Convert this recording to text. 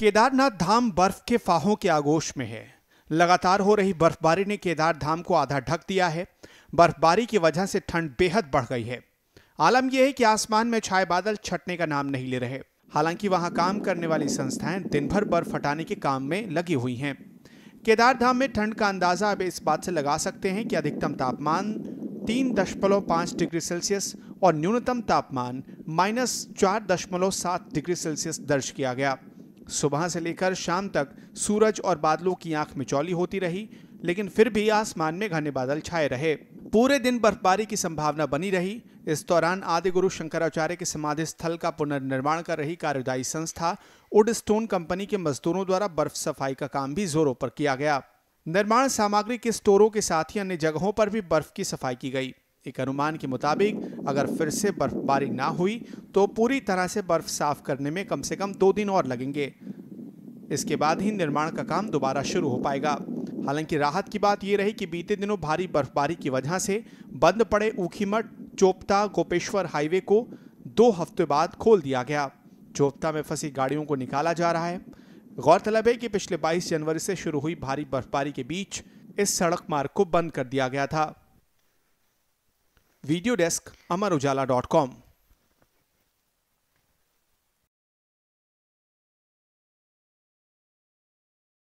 केदारनाथ धाम बर्फ के फाहों के आगोश में है लगातार हो रही बर्फबारी ने केदार धाम को आधा ढक दिया है बर्फबारी की वजह से ठंड बेहद बढ़ गई है आलम यह है कि आसमान में छाए बादल छटने का नाम नहीं ले रहे हालांकि वहां काम करने वाली संस्थाएं दिन भर बर्फ हटाने के काम में लगी हुई हैं केदार धाम में ठंड का अंदाजा अब इस बात से लगा सकते हैं कि अधिकतम तापमान तीन दशमलव पांच डिग्री सेल्सियस और न्यूनतम तापमान माइनस चार दशमलव सात डिग्री सेल्सियस दर्ज किया गया सुबह से लेकर शाम तक सूरज और बादलों की आंख मिचौली होती रही लेकिन फिर भी आसमान में घने बादल छाए रहे पूरे दिन बर्फबारी की संभावना बनी रही इस दौरान आदि गुरु शंकराचार्य के समाधि स्थल का पुनर्निर्माण कर रही कार्यदायी संस्था उड स्टोन कंपनी के मजदूरों द्वारा बर्फ सफाई का काम भी जोरों पर किया गया निर्माण सामग्री के स्टोरों के साथ ही अन्य जगहों पर भी बर्फ की सफाई की गई एक अनुमान के मुताबिक अगर फिर से बर्फबारी ना हुई तो पूरी तरह से बर्फ साफ करने में कम से कम दो दिन और लगेंगे इसके बाद ही निर्माण का काम दोबारा शुरू हो पाएगा हालांकि राहत की बात यह रही कि बीते दिनों भारी बर्फबारी की वजह से बंद पड़े ऊखीमठ चोपता गोपेश्वर हाईवे को दो हफ्ते बाद खोल दिया गया चोपता में फंसी गाड़ियों को निकाला जा रहा है गौरतलब है कि पिछले 22 जनवरी से शुरू हुई भारी बर्फबारी के बीच इस सड़क मार्ग को बंद कर दिया गया था video desk Amar Ujala dot com